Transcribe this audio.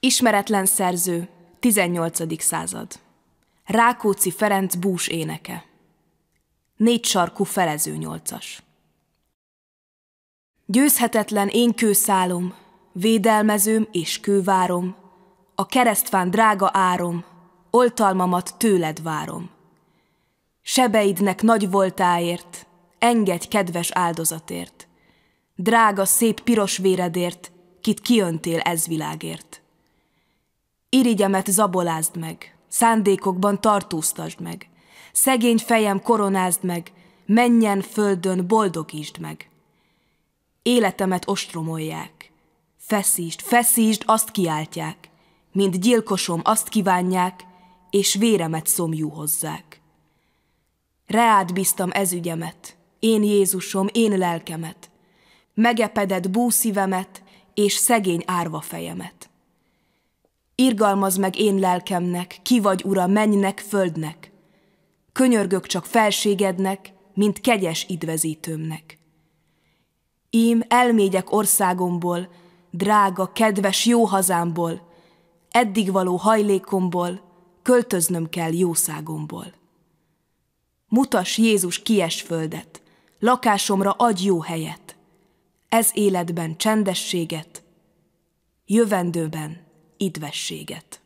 Ismeretlen szerző, 18. század. Rákóczi Ferenc bús éneke. Négy sarkú felező nyolcas. Győzhetetlen én kőszálom, védelmezőm és kővárom, a keresztván drága árom, oltalmamat tőled várom. Sebeidnek nagy voltáért, engedj kedves áldozatért, drága szép piros véredért, kit kiöntél ez világért. Irigyemet zabolázd meg, szándékokban tartóztasd meg, szegény fejem koronázd meg, menjen földön boldogítsd meg. Életemet ostromolják, feszítsd, feszítsd, azt kiáltják, mint gyilkosom azt kívánják, és véremet szomjú hozzák. Reád bíztam ezügyemet, én Jézusom, én lelkemet, megepedett búszívemet és szegény árva fejemet. Irgalmaz meg én lelkemnek, ki vagy, ura, mennynek, földnek. Könyörgök csak felségednek, mint kegyes idvezítőmnek. Ím elmégyek országomból, drága, kedves, jó hazámból, eddig való hajlékomból, költöznöm kell jószágomból. Mutas Jézus kies földet, lakásomra adj jó helyet, ez életben csendességet, jövendőben idvességet.